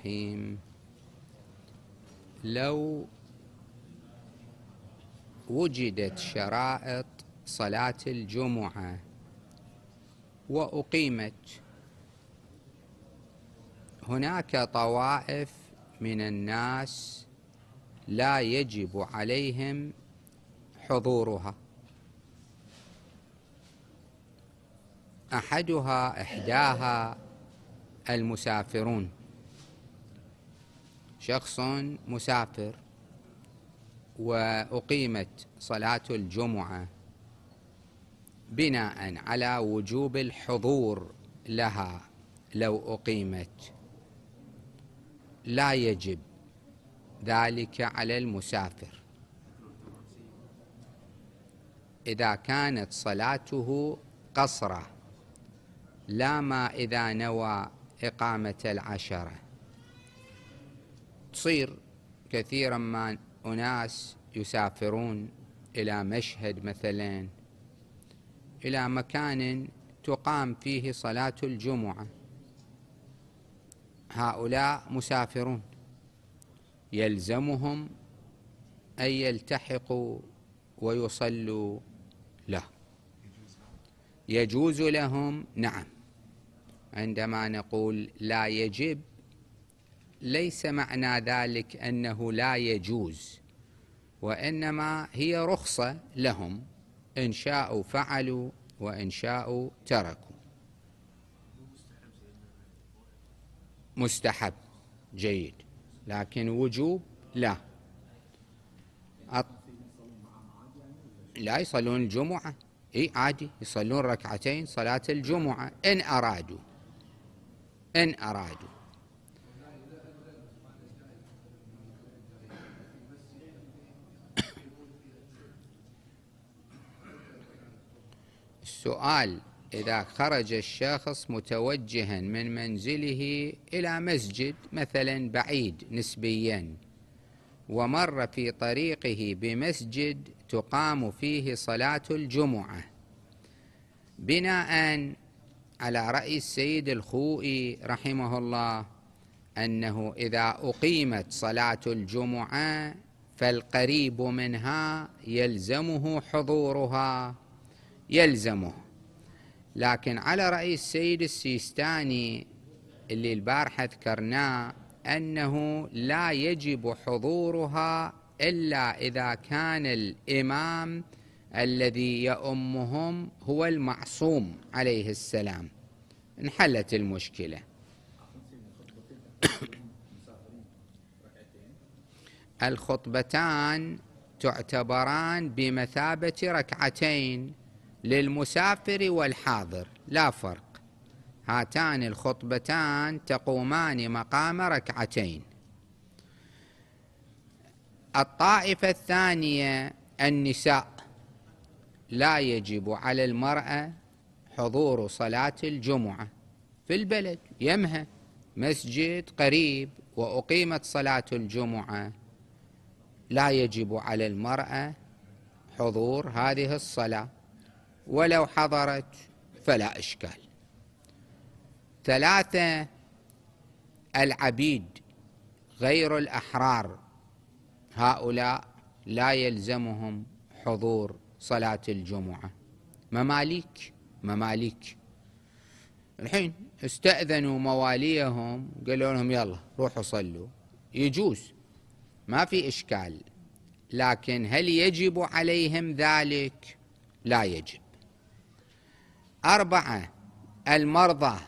الرحيم لو وجدت شرائط صلاة الجمعة وأقيمت هناك طوائف من الناس لا يجب عليهم حضورها احدها احداها المسافرون شخص مسافر وأقيمت صلاة الجمعة بناء على وجوب الحضور لها لو أقيمت لا يجب ذلك على المسافر إذا كانت صلاته قصرة لا ما إذا نوى إقامة العشره تصير كثيرا ما أناس يسافرون إلى مشهد مثلا إلى مكان تقام فيه صلاة الجمعة هؤلاء مسافرون يلزمهم أن يلتحقوا ويصلوا له يجوز لهم نعم عندما نقول لا يجب ليس معنى ذلك أنه لا يجوز وإنما هي رخصة لهم إن شاءوا فعلوا وإن شاءوا تركوا مستحب جيد لكن وجوب لا لا يصلون الجمعة اي عادي يصلون ركعتين صلاة الجمعة إن أرادوا إن أرادوا السؤال إذا خرج الشخص متوجها من منزله إلى مسجد مثلا بعيد نسبيا ومر في طريقه بمسجد تقام فيه صلاة الجمعة بناء على رأي السيد الخوئي رحمه الله أنه إذا أقيمت صلاة الجمعة فالقريب منها يلزمه حضورها يلزمه لكن على رأي السيد السيستاني اللي البارحة ذكرناه أنه لا يجب حضورها إلا إذا كان الإمام الذي يأمهم هو المعصوم عليه السلام انحلت المشكلة الخطبتان تعتبران بمثابة ركعتين للمسافر والحاضر لا فرق هاتان الخطبتان تقومان مقام ركعتين الطائفة الثانية النساء لا يجب على المرأة حضور صلاة الجمعة في البلد يمها مسجد قريب وأقيمت صلاة الجمعة لا يجب على المرأة حضور هذه الصلاة ولو حضرت فلا إشكال ثلاثة العبيد غير الأحرار هؤلاء لا يلزمهم حضور صلاة الجمعة مماليك مماليك الحين استأذنوا مواليهم قالوا لهم يلا روحوا صلوا يجوز ما في إشكال لكن هل يجب عليهم ذلك لا يجب أربعة المرضى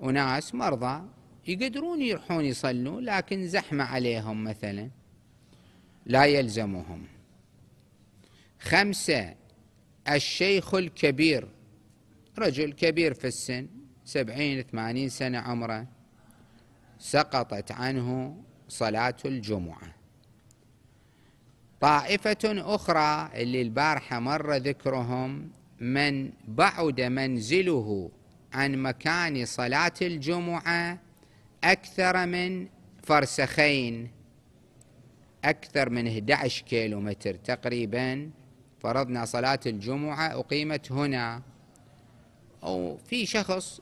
وناس مرضى يقدرون يروحون يصلون لكن زحمة عليهم مثلا لا يلزمهم خمسة الشيخ الكبير رجل كبير في السن سبعين ثمانين سنة عمره سقطت عنه صلاة الجمعة طائفة أخرى اللي البارحة مر ذكرهم من بعد منزله عن مكان صلاة الجمعة أكثر من فرسخين أكثر من 11 كيلو متر تقريبا فرضنا صلاة الجمعة أقيمت هنا أو في شخص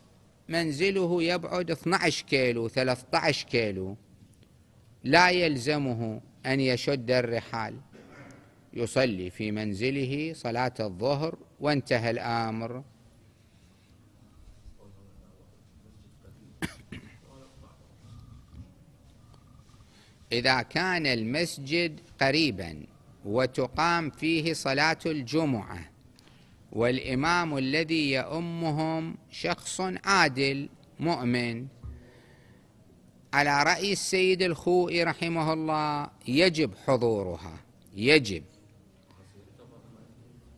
منزله يبعد 12 كيلو 13 كيلو لا يلزمه أن يشد الرحال يصلي في منزله صلاة الظهر وانتهى الأمر إذا كان المسجد قريبا وتقام فيه صلاة الجمعة والإمام الذي يأمهم شخص عادل مؤمن على رأي السيد الخوئي رحمه الله يجب حضورها يجب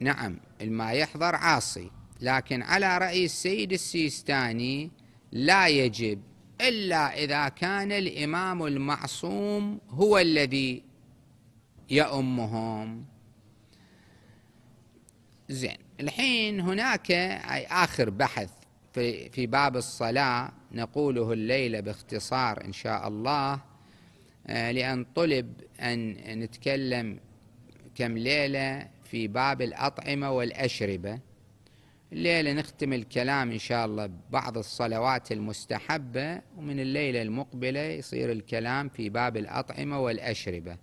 نعم الما يحضر عاصي لكن على رأي السيد السيستاني لا يجب إلا إذا كان الإمام المعصوم هو الذي يأمهم زين الحين هناك أي آخر بحث في باب الصلاة نقوله الليلة باختصار إن شاء الله آه، لأن طلب أن نتكلم كم ليلة في باب الأطعمة والأشربة الليلة نختم الكلام إن شاء الله ببعض الصلوات المستحبة ومن الليلة المقبلة يصير الكلام في باب الأطعمة والأشربة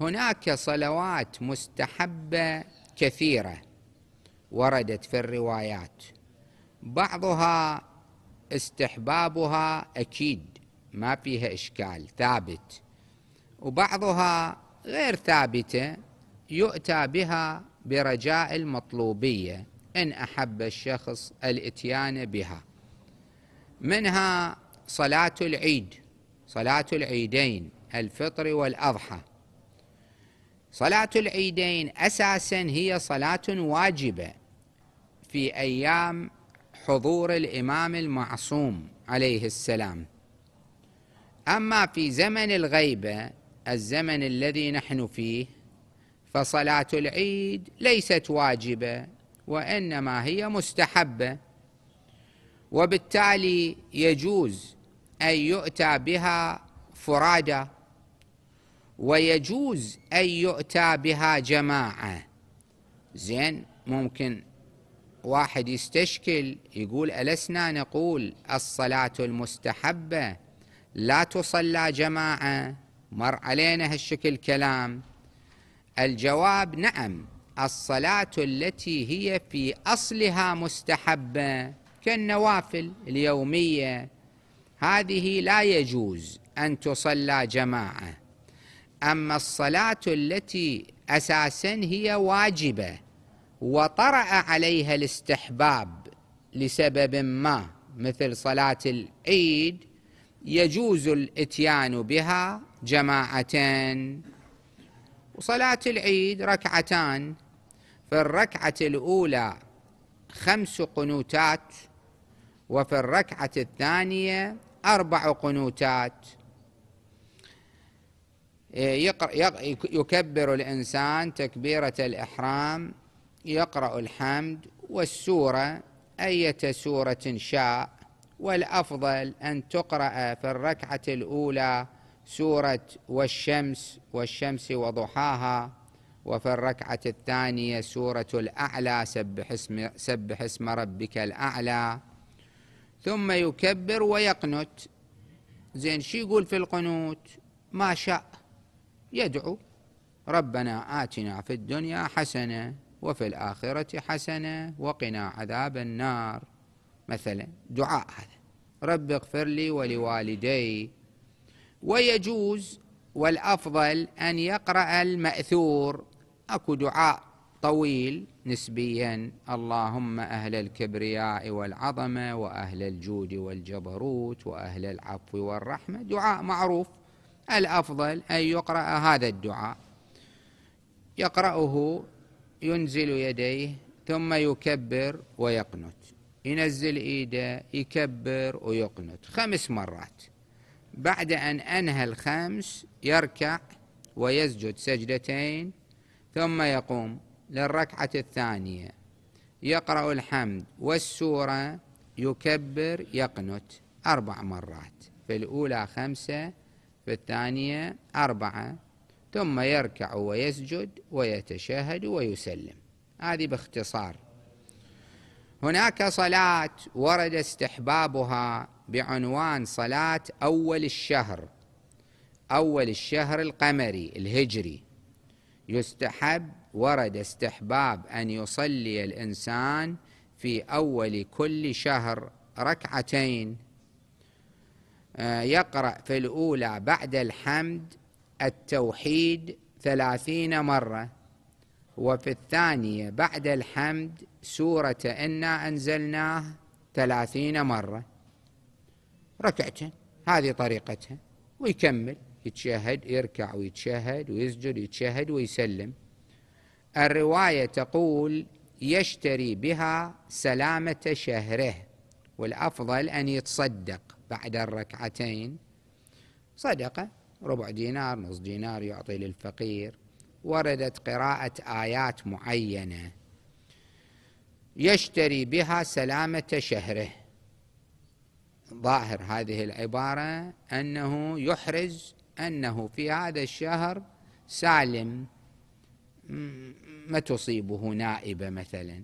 هناك صلوات مستحبة كثيرة وردت في الروايات بعضها استحبابها أكيد ما فيها إشكال ثابت وبعضها غير ثابته يؤتى بها برجاء المطلوبيه ان احب الشخص الاتيان بها منها صلاه العيد صلاه العيدين الفطر والاضحى صلاه العيدين اساسا هي صلاه واجبه في ايام حضور الامام المعصوم عليه السلام اما في زمن الغيبه الزمن الذي نحن فيه فصلاة العيد ليست واجبة وإنما هي مستحبة وبالتالي يجوز أن يؤتى بها فرادى ويجوز أن يؤتى بها جماعة زين ممكن واحد يستشكل يقول ألسنا نقول الصلاة المستحبة لا تصلى جماعة مر علينا هالشكل كلام الجواب نعم الصلاة التي هي في أصلها مستحبة كالنوافل اليومية هذه لا يجوز أن تصلى جماعة أما الصلاة التي أساسا هي واجبة وطرأ عليها الاستحباب لسبب ما مثل صلاة العيد يجوز الاتيان بها جماعتين وصلاة العيد ركعتان في الركعة الأولى خمس قنوتات وفي الركعة الثانية أربع قنوتات يكبر الإنسان تكبيرة الإحرام يقرأ الحمد والسورة أية سورة شاء والأفضل أن تقرأ في الركعة الأولى سورة والشمس والشمس وضحاها وفي الركعة الثانية سورة الأعلى سبح اسم, سبح اسم ربك الأعلى ثم يكبر ويقنت زين شو يقول في القنوت ما شاء يدعو ربنا آتنا في الدنيا حسنة وفي الآخرة حسنة وقنا عذاب النار مثلا دعاء هذا رب اغفر لي ولوالدي ويجوز والافضل ان يقرا الماثور اكو دعاء طويل نسبيا اللهم اهل الكبرياء والعظمه واهل الجود والجبروت واهل العفو والرحمه دعاء معروف الافضل ان يقرا هذا الدعاء يقراه ينزل يديه ثم يكبر ويقنت ينزل ايده يكبر ويقنت خمس مرات بعد أن أنهى الخمس يركع ويسجد سجدتين ثم يقوم للركعة الثانية يقرأ الحمد والسورة يكبر يقنت أربع مرات في الأولى خمسة في الثانية أربعة ثم يركع ويسجد ويتشهد ويسلم هذه باختصار هناك صلاة ورد استحبابها بعنوان صلاة أول الشهر أول الشهر القمري الهجري يستحب ورد استحباب أن يصلي الإنسان في أول كل شهر ركعتين آه، يقرأ في الأولى بعد الحمد التوحيد ثلاثين مرة وفي الثانية بعد الحمد سورة إنا أنزلناه ثلاثين مرة ركعتين هذه طريقتها ويكمل يتشهد يركع ويتشهد ويسجد يتشهد ويسلم الرواية تقول يشتري بها سلامة شهره والأفضل أن يتصدق بعد الركعتين صدقة ربع دينار نص دينار يعطي للفقير وردت قراءة آيات معينة يشتري بها سلامة شهره ظاهر هذه العبارة أنه يحرز أنه في هذا الشهر سالم ما تصيبه نائبة مثلا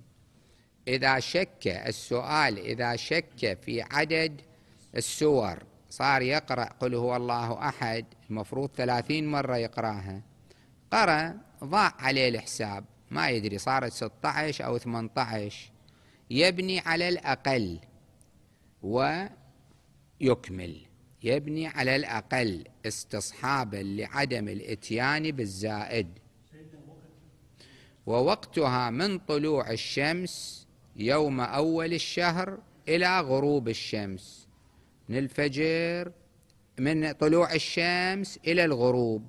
إذا شك السؤال إذا شك في عدد السور صار يقرأ قل هو الله أحد المفروض ثلاثين مرة يقراها قرأ ضاع عليه الحساب ما يدري صارت 16 أو 18 يبني على الأقل و يكمل يبني على الأقل استصحابا لعدم الاتيان بالزائد ووقتها من طلوع الشمس يوم أول الشهر إلى غروب الشمس من الفجر من طلوع الشمس إلى الغروب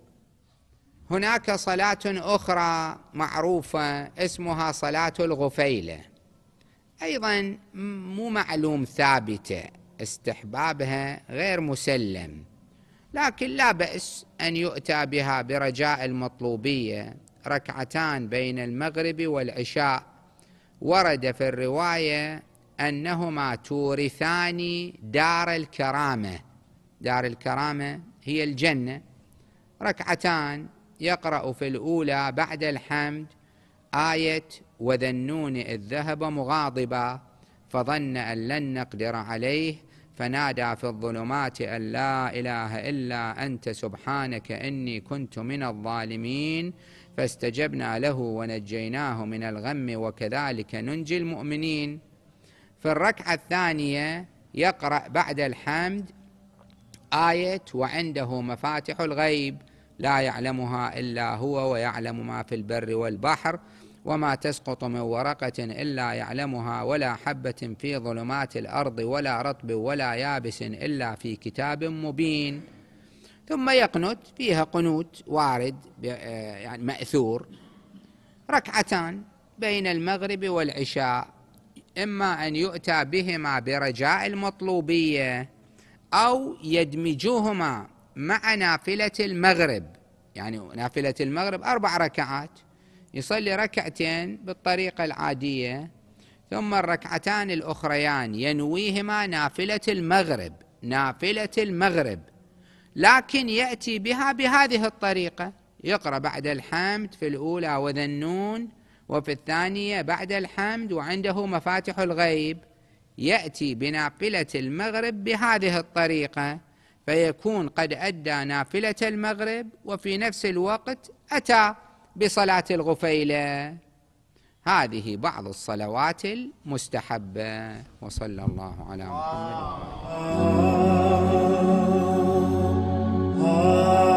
هناك صلاة أخرى معروفة اسمها صلاة الغفيلة أيضا مو معلوم ثابتة استحبابها غير مسلم لكن لا بأس أن يؤتى بها برجاء المطلوبية ركعتان بين المغرب والعشاء ورد في الرواية أنهما تورثان دار الكرامة دار الكرامة هي الجنة ركعتان يقرأ في الأولى بعد الحمد آية وذنون إذ ذهب مغاضبا فظن أن لن نقدر عليه فنادى في الظلمات أن لا إله إلا أنت سبحانك إني كنت من الظالمين فاستجبنا له ونجيناه من الغم وكذلك ننجي المؤمنين في الركعة الثانية يقرأ بعد الحمد آية وعنده مفاتح الغيب لا يعلمها إلا هو ويعلم ما في البر والبحر وما تسقط من ورقة إلا يعلمها ولا حبة في ظلمات الأرض ولا رطب ولا يابس إلا في كتاب مبين ثم يقنت فيها قنوت وارد آه، يعني مأثور ركعتان بين المغرب والعشاء إما أن يؤتى بهما برجاء المطلوبية أو يدمجوهما مع نافلة المغرب يعني نافلة المغرب أربع ركعات يصلي ركعتين بالطريقة العادية ثم الركعتان الأخريان ينويهما نافلة المغرب نافلة المغرب لكن يأتي بها بهذه الطريقة يقرأ بعد الحمد في الأولى وذنون وفي الثانية بعد الحمد وعنده مفاتح الغيب يأتي بنافلة المغرب بهذه الطريقة فيكون قد أدى نافلة المغرب وفي نفس الوقت أتى بصلاة الغفيلة هذه بعض الصلوات المستحبة وصلى الله على محمد وعلى آه. آله